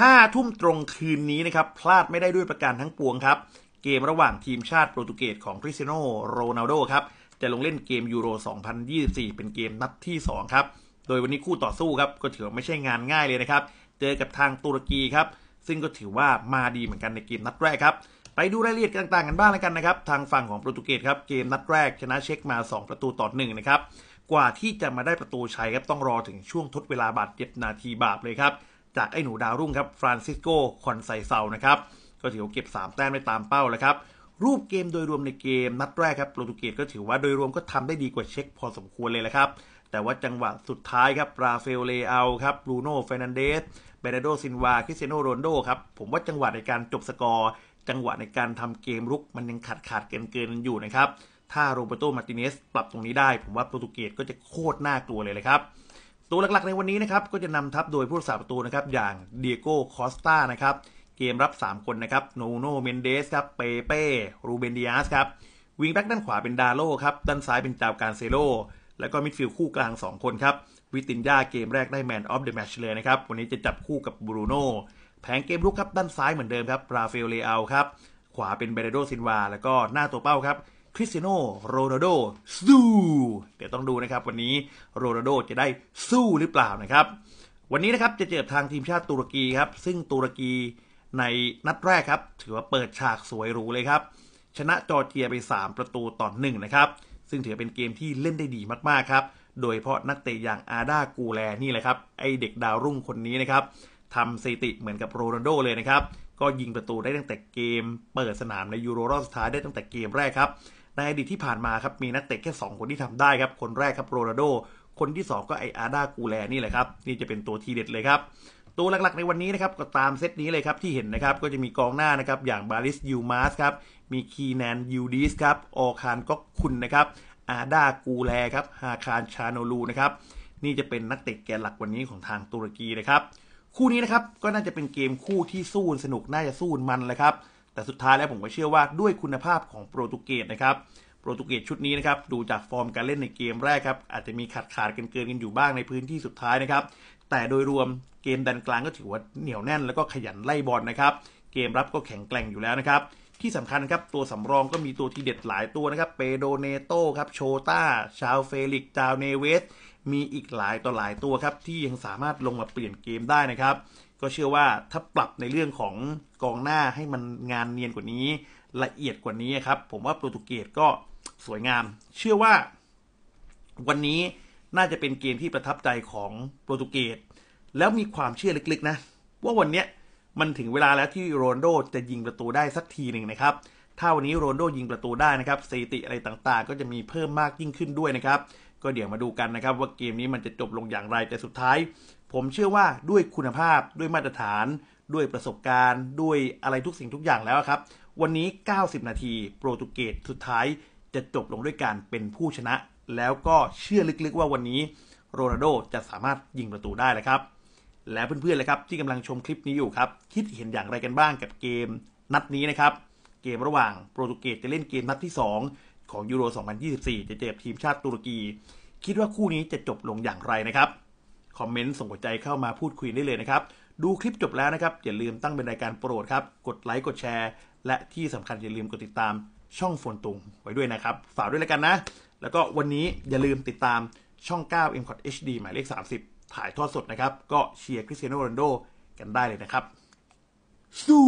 ห้าทุ่มตรงคืนนี้นะครับ พลาดไม่ได้ด้วยประการทั้งปวงครับ เกมระหว่างทีมชาติโปรตุเกสของคริสเตียโนโรนัลโดครับ จะลงเล่นเกมยูโร2024 เป็นเกมนัดที่ 2 ครับ โดยวันนี้คู่ต่อสู้ครับ ก็ถือว่าไม่ใช่งานง่ายเลยนะครับ เจอกับทางตุรกีครับ ซึ่งก็ถือว่ามาดีเหมือนกันในเกมนัดแรกครับ ไปดูรายละเอียดต่างๆกันบ้างแล้วกันนะครับ ทางฝั่งของโปรตุเกสครับเกมนัดแรกชนะเช็คมา 2 ประตูต่อ1นะครับ กว่าที่จะมาได้ประตูชัยครับต้องรอถึงช่วงทดเวลาบาดเจ็บนาทีบาปเลยครับจากไอ้หนูดาวรุ่งครับ ฟรานซิสโกคอนไซเซานะครับก็ถือว่าเก็บ 3 แต้มได้ตามเป้าแล้วครับรูปเกมโดยรวมในเกมนัดแรกครับโปรตุเกสก็ถือว่าโดยรวมก็ทำได้ดีกว่าเช็คพอสมควรเลยแหละครับแต่ว่าจังหวะสุดท้ายครับราเฟลเลอาครับบรูโน่เฟนันเดสเบรนโดซินวา คริสเซโนโรนโดครับผมว่าจังหวะในการจบสกอร์จังหวะในการทำเกมรุก มันยังขาดขาดเกินเกินอยู่นะครับถ้าโรเบโตมาติเนสปรับตรงนี้ได้ ผมว่าโปรตุเกสก็จะโคตรน่ากลัวเลยเลยครับตัวหลักๆในวันนี้นะครับ ก็จะนำทัพโดยผู้รักษาประตูนะครับ อย่างเดียโก้คอสตานะครับ เกมรับ 3 คนนะครับโนโนเมนเดสครับเปเป้รูเบนดิอาสครับ วิงแบ็กด้านขวาเป็นดาโลครับ ด้านซ้ายเป็นจาวการเซโลแล้วก็มิดฟิลด์คู่กลาง 2 คนครับ วิตินยาเกมแรกได้แมนออฟเดอะแมชเลยนะครับ วันนี้จะจับคู่กับบรูโน่แผงเกมลุกครับด้านซ้ายเหมือนเดิมครับราฟเอลเลอาครับขวาเป็นเบเรโดซินวาแล้วก็หน้าตัวเป้าครับคริสเตียโนโรนัลโดสู้เดี๋ยวต้องดูนะครับวันนี้ โรนัลโดจะได้สู้หรือเปล่านะครับ วันนี้นะครับจะเจอทางทีมชาติตุรกีครับ ซึ่งตุรกีในนัดแรกครับ ถือว่าเปิดฉากสวยหรูเลยครับ ชนะจอร์เจียไป 3 ประตูต่อหนึ่งนะครับ ซึ่งถือเป็นเกมที่เล่นได้ดีมาก ๆ ครับ โดยเพราะนักเตะอย่างอาดากูแลนี่แหละครับ ไอเด็กดาวรุ่งคนนี้นะครับทำสถิติเหมือนกับโรนัลโดเลยนะครับ ก็ยิงประตูได้ตั้งแต่เกม เปิดสนามในยูโรรอบสุดท้ายได้ตั้งแต่เกมแรกครับในอดีตที่ผ่านมาครับมีนักเตะแค่ 2 คนที่ทำได้ครับ คนแรกครับโรนัลโด คนที่2ก็ไออาร์ดากูแลนี่แหละครับนี่จะเป็นตัวทีเด็ดเลยครับ ตัวหลักๆ ในวันนี้นะครับก็ตามเซตนี้เลยครับที่เห็นนะครับก็จะมีกองหน้านะครับอย่างบาริสยูมาสครับมีคีแนนยูดิสครับออคารก็คุณนะครับอาดากูแลครับฮาคารชาโนลูนะครับนี่จะเป็นนักเตะแกนหลักวันนี้ของทางตุรกีนะครับคู่นี้นะครับก็น่าจะเป็นเกมคู่ที่สู้สนุกน่าจะสู้มันเลยครับแต่สุดท้ายแล้วผมก็เชื่อว่าด้วยคุณภาพของโปรตุเกสนะครับ โปรตุเกสชุดนี้นะครับดูจากฟอร์มการเล่นในเกมแรกครับ อาจจะมีขาดขาดกันเกินกันอยู่บ้างในพื้นที่สุดท้ายนะครับ แต่โดยรวมเกมดันกลางก็ถือว่าเหนียวแน่นแล้วก็ขยันไล่บอลนะครับเกมรับก็แข็งแกร่งอยู่แล้วนะครับ ที่สำคัญครับตัวสำรองก็มีตัวทีเด็ดหลายตัวนะครับเปโดเนโตครับโชตาชาวเฟลิกจาวเนเวสมีอีกหลายต่อหลายตัวครับที่ยังสามารถลงมาเปลี่ยนเกมได้นะครับก็เชื่อว่าถ้าปรับในเรื่องของกองหน้าให้มันงานเนียนกว่านี้ ละเอียดกว่านี้ครับผมว่าโปรตุเกสก็สวยงาม เชื่อว่าวันนี้น่าจะเป็นเกมที่ประทับใจของโปรตุเกสแล้วมีความเชื่อลึกๆ นะว่าวันนี้มันถึงเวลาแล้วที่โรนโด จะยิงประตูได้สักทีหนึ่งนะครับ ถ้าวันนี้โรนโด ยิงประตูได้นะครับสถิติอะไรต่างๆก็จะมีเพิ่มมากยิ่งขึ้นด้วยนะครับก็เดี๋ยวมาดูกันนะครับว่าเกมนี้มันจะจบลงอย่างไรแต่สุดท้าย ผมเชื่อว่าด้วยคุณภาพด้วยมาตรฐานด้วยประสบการณ์ ด้วยอะไรทุกสิ่งทุกอย่างแล้วครับ วันนี้ 90 นาทีโปรตุเกสสุดท้ายจะจบลงด้วยการเป็นผู้ชนะ แล้วก็เชื่อลึกๆว่าวันนี้โรนัลโดจะสามารถยิงประตูได้แล้วครับ และเพื่อนๆเลยครับที่กำลังชมคลิปนี้อยู่ครับ คิดเห็นอย่างไรกันบ้างกับเกมนัดนี้นะครับ เกมระหว่างโปรตุเกสจะเล่นเกมนัดที่ 2ของยูโร 2024จะเจ็บทีมชาติตุรกี คิดว่าคู่นี้จะจบลงอย่างไรนะครับ คอมเมนต์ส่งหัวใจเข้ามาพูดคุยได้เลยนะครับ ดูคลิปจบแล้วนะครับ อย่าลืมตั้งเป็นรายการโปรดครับ กดไลค์ กดแชร์ และที่สำคัญอย่าลืมกดติดตามช่องฝนตุงไว้ด้วยนะครับ ฝากด้วยแล้วกันนะ แล้วก็วันนี้อย่าลืมติดตามช่อง 9 m c o t HD หมายเลข 30 ถ่ายทอดสดนะครับ ก็เชียร์คริสเตียโนโรนโดกันได้เลยนะครับสู้